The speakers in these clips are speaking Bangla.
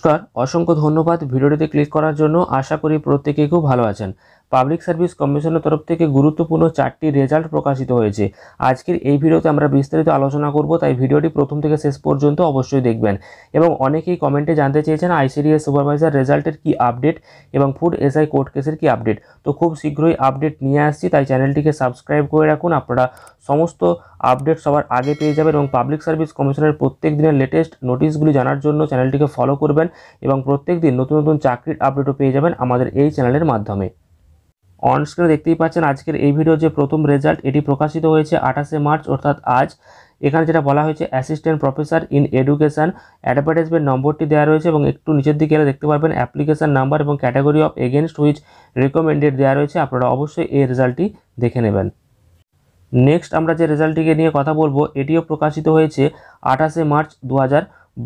নমস্কার অসংখ্য ধন্যবাদ ভিডিওটিতে ক্লিক করার জন্য আশা করি প্রত্যেকেই খুব ভালো আছেন পাবলিক সার্ভিস কমিশনের তরফ থেকে গুরুত্বপূর্ণ চারটি রেজাল্ট প্রকাশিত হয়েছে আজকের এই ভিডিওতে আমরা বিস্তারিত আলোচনা করব তাই ভিডিওটি প্রথম থেকে শেষ পর্যন্ত অবশ্যই দেখবেন এবং অনেকেই কমেন্টে জানতে চেয়েছেন আইসিডিএস সুপারভাইজার রেজাল্টের কি আপডেট এবং ফুড এসআই কোর্ট কেসের কি আপডেট তো খুব শীঘ্রই আপডেট নিয়ে আসছি তাই চ্যানেলটিকে সাবস্ক্রাইব করে রাখুন আপনারা সমস্ত আপডেট সবার আগে পেয়ে যাবেন এবং পাবলিক সার্ভিস কমিশনের প্রত্যেক দিনের লেটেস্ট নোটিশগুলি জানার জন্য চ্যানেলটিকে ফলো করবেন এবং প্রত্যেক দিন নতুন নতুন চাকরির আপডেটও পেয়ে যাবেন আমাদের এই চ্যানেলের মাধ্যমে অনস্ক্রিনে দেখতেই পাচ্ছেন আজকের এই ভিডিও যে প্রথম রেজাল্ট এটি প্রকাশিত হয়েছে আঠাশে মার্চ অর্থাৎ আজ এখানে যেটা বলা হয়েছে assistant professor in education advertisement নম্বরটি দেওয়া রয়েছে এবং একটু নিচের দিকে এলে দেখতে পারবেন অ্যাপ্লিকেশান নাম্বার এবং category of against which recommended দেওয়া রয়েছে আপনারা অবশ্যই এই রেজাল্টটি দেখে নেবেন নেক্সট আমরা যে রেজাল্টটিকে নিয়ে কথা বলবো এটিও প্রকাশিত হয়েছে আঠাশে মার্চ দু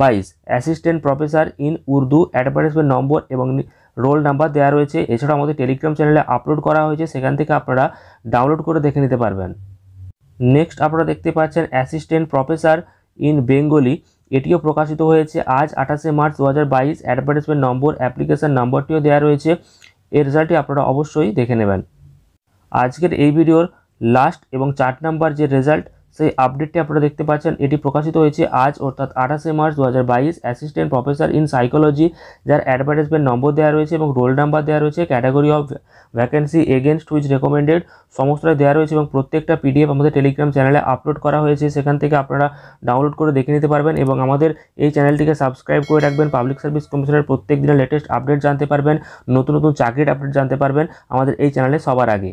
বাইশ assistant professor in Urdu advertisement number এবং রোল নাম্বার দেওয়া রয়েছে এছাড়াও আমাদের টেলিগ্রাম চ্যানেলে আপলোড করা হয়েছে সেখান থেকে আপনারা ডাউনলোড করে দেখে নিতে পারবেন নেক্সট আপনারা দেখতে পাচ্ছেন অ্যাসিস্ট্যান্ট প্রফেসর ইন বেঙ্গলি এটিও প্রকাশিত হয়েছে আজ আঠাশে মার্চ দু হাজার বাইশ অ্যাডভার্টাইজমেন্ট নম্বর অ্যাপ্লিকেশান নম্বরটিও দেওয়া রয়েছে এর রেজাল্টটি আপনারা অবশ্যই দেখে নেবেন আজকের এই ভিডিওর লাস্ট এবং চার নাম্বার যে রেজাল্ট সেই আপডেটটি আপনারা দেখতে পাচ্ছেন এটি প্রকাশিত হয়েছে আজ অর্থাৎ আঠাশে মার্চ দু অ্যাসিস্ট্যান্ট প্রফেসর ইন সাইকোলজি যার অ্যাডভার্টাইজমেন্ট নম্বর দেওয়া রয়েছে এবং রোল নাম্বার দেওয়া রয়েছে category of vacancy against which recommended সমস্তটা দেওয়া রয়েছে এবং প্রত্যেকটা পিডিএফ আমাদের টেলিগ্রাম চ্যানেলে আপলোড করা হয়েছে সেখান থেকে আপনারা ডাউনলোড করে দেখে নিতে পারবেন এবং আমাদের এই চ্যানেলটিকে সাবস্ক্রাইব করে রাখবেন পাবলিক সার্ভিস কমিশনের প্রত্যেক দিনের লেটেস্ট আপডেট জানতে পারবেন নতুন নতুন চাকরির আপডেট জানতে পারবেন আমাদের এই চ্যানেলে সবার আগে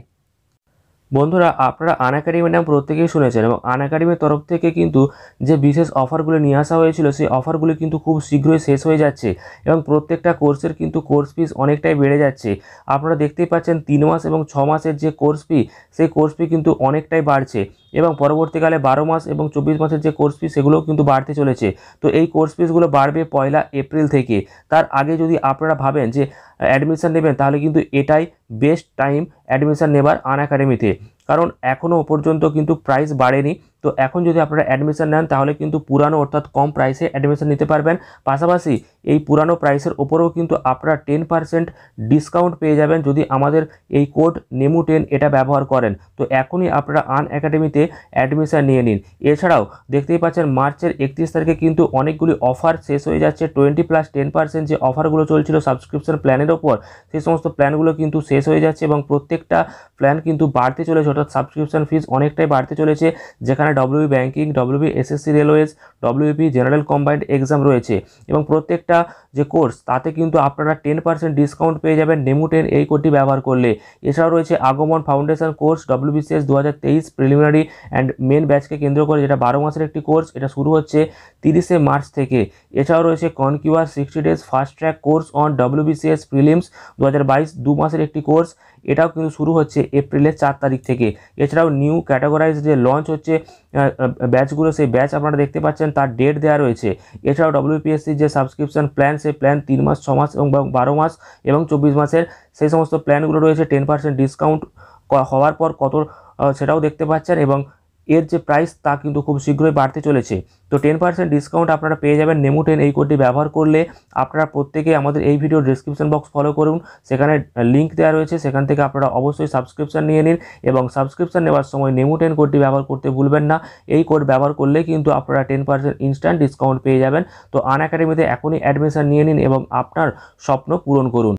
বন্ধুরা আপনারা আন একাডেমির নাম প্রত্যেকেই শুনেছেন এবং আন একাডেমির তরফ থেকে কিন্তু যে বিশেষ অফারগুলো নিয়ে আসা হয়েছিল সেই অফারগুলি কিন্তু খুব শীঘ্রই শেষ হয়ে যাচ্ছে এবং প্রত্যেকটা কোর্সের কিন্তু কোর্স ফিস অনেকটাই বেড়ে যাচ্ছে আপনারা দেখতেই পাচ্ছেন তিন মাস এবং ছ মাসের যে কোর্স ফি সেই কোর্স ফি কিন্তু অনেকটাই বাড়ছে এবং পরবর্তীকালে বারো মাস এবং চব্বিশ মাসের যে কোর্স ফি সেগুলোও কিন্তু বাড়তে চলেছে তো এই কোর্স ফিসগুলো বাড়বে পয়লা এপ্রিল থেকে তার আগে যদি আপনারা ভাবেন যে অ্যাডমিশান নেবেন তাহলে কিন্তু এটাই বেস্ট টাইম অ্যাডমিশান নেবার আন একাডেমিতে কারণ এখনও পর্যন্ত কিন্তু প্রাইস বাড়েনি তো এখন যদি আপনারা অ্যাডমিশন নেন তাহলে কিন্তু পুরানো অর্থাৎ কম প্রাইসে অ্যাডমিশন নিতে পারবেন পাশাপাশি এই পুরানো প্রাইসের ওপরেও কিন্তু আপনারা টেন পার্সেন্ট ডিসকাউন্ট পেয়ে যাবেন যদি আমাদের এই কোড নেমু টেন এটা ব্যবহার করেন তো এখনই আপনারা আন একাডেমিতে অ্যাডমিশন নিয়ে নিন এছাড়াও দেখতেই পাচ্ছেন মার্চের একত্রিশ তারিখে কিন্তু অনেকগুলি অফার শেষ হয়ে যাচ্ছে টোয়েন্টি প্লাস টেন পার্সেন্ট যে অফারগুলো চলছিল সাবস্ক্রিপশন প্ল্যানের ওপর সেই সমস্ত প্ল্যানগুলো কিন্তু শেষ হয়ে যাচ্ছে এবং প্রত্যেকটা প্ল্যান কিন্তু বাড়তে চলেছে অর্থাৎ সাবস্ক্রিপশন ফিজ অনেকটাই বাড়তে চলেছে যেখানে এখানে WB banking WB SSC railways WB general combined exam রয়েছে এবং প্রত্যেকটা যে কোর্স তাতে কিন্তু আপনারা টেন পার্সেন্ট ডিসকাউন্ট পেয়ে যাবেন নেমু টেন এই কোডটি ব্যবহার করলে এছাড়াও রয়েছে আগমন ফাউন্ডেশন কোর্স ডব্লিউবিসিএস দু হাজার তেইশ প্রিলিমিনারি অ্যান্ড মেন ব্যাচকে কেন্দ্র করে যেটা বারো মাসের একটি কোর্স এটা শুরু হচ্ছে তিরিশে মার্চ থেকে এছাড়াও রয়েছে conquer sixty days fast track course on WBCS prelims দু হাজার বাইশ দু মাসের একটি কোর্স এটাও কিন্তু শুরু হচ্ছে এপ্রিলের চার তারিখ থেকে এছাড়াও নিউ ক্যাটাগরাইজ যে লঞ্চ হচ্ছে ব্যাচগুলো সেই ব্যাচ আপনারা দেখতে পাচ্ছেন তার ডেট দেওয়া রয়েছে এছাড়াও ডব্লিউপিএসসির যে সাবস্ক্রিপশন প্ল্যান সেই প্ল্যান তিন মাস ছ মাস এবং বারো মাস এবং চব্বিশ মাসের সেই সমস্ত প্ল্যানগুলো রয়েছে টেন পার্সেন্ট ডিসকাউন্ট হওয়ার পর কত সেটাও দেখতে পাচ্ছেন এবং এর যে প্রাইস তা কিন্তু খুব শীঘ্রই বাড়তে চলেছে তো টেন পার্সেন্ট ডিসকাউন্ট আপনারা পেয়ে যাবেন নেমু টেন এই কোডটি ব্যবহার করলে আপনারা প্রত্যেকে আমাদের এই ভিডিওর ডিসক্রিপশন বক্স ফলো করুন সেখানে লিঙ্ক দেওয়া রয়েছে সেখান থেকে আপনারা অবশ্যই সাবস্ক্রিপশান নিয়ে নিন এবং সাবস্ক্রিপশান নেওয়ার সময় নেমু টেন কোডটি ব্যবহার করতে ভুলবেন না এই কোড ব্যবহার করলে কিন্তু আপনারা টেন পার্সেন্ট ইনস্ট্যান্ট ডিসকাউন্ট পেয়ে যাবেন তো আন একাডেমিতে এখনই অ্যাডমিশন নিয়ে নিন এবং আপনার স্বপ্ন পূরণ করুন